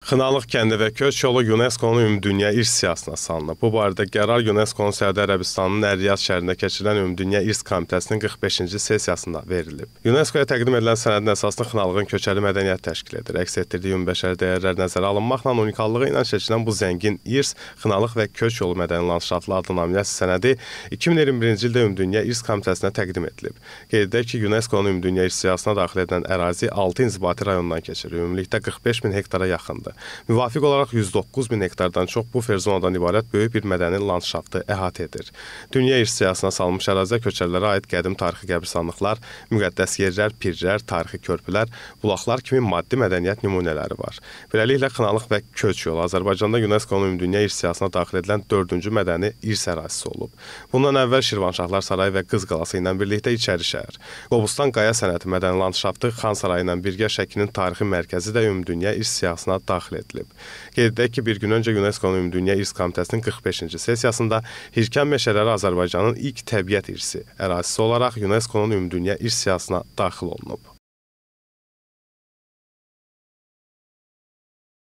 Xınalıq kəndi və Köç yolu UNESCO-nun Ümumdünya İrs siyahısına salınıb. Bu barədə qərar UNESCO-nun Səudi Ərəbistanının Ər-Riyad şəhərində keçirilən Ümumdünya İrs Komitəsinin 45-ci sessiyasında verilib. UNESCO-ya təqdim edilən sənədin əsasını Xınalığın köçəli mədəniyyət təşkil edir. Əks etdirdiyi ümumbəşəri dəyərlər nəzərə alınmaqla unikallığı ilə çəkilən bu zəngin İrs, Xınalıq və Köç yolu mədəni landşaftlı adlı nominasiya sənədi 2021-ci ildə Ümumdünya İrs Komitəsinə təqdim edilib. Qeyd edək ki, UNESCO-nun Ümumdünya İrs siyahısına daxil edilən ərazi 6 inzibati rayondan keçir. Ümumilikdə 45 min hektara yaxındır hektardır. Müvafiq olaraq 109 min hektardan çox bufer zonadan ibarət böyük bir mədəni landşaftı əhatə edir. Dünya irs siyasına salmış ərazidə köçərilərə aid qədim tarixi qəbristanlıqlar, müqəddəs yerlər, pirlər, tarixi körpülər, bulaqlar kimi maddi mədəniyyət nümunələri var. Beləliklə, xınalıq və köç yolu Azərbaycanda UNESCO-nun Ümumdünya irs siyasına daxil edilən 4-cü mədəni irs ərazisi olub. Bundan əvvəl Şirvanşahlar sarayı və Qız qalası ilə birlikdə İçəri şəhər, Qobustan qaya sənəti mədəni landşaftı Xan sarayı ilə birgə Şəkinin tarixi mərkəzi də Ümumdünya irs siyasına daxil daxil edilib. Qeyd edək ki, bir gün öncə UNESCO-nun Ümumdünya İrs Komitəsinin 45-ci sessiyasında Hirkan meşələri Azərbaycanın ilk təbiət irsi ərazisi olaraq UNESCO-nun Ümumdünya İrs siyahısına daxil olunub.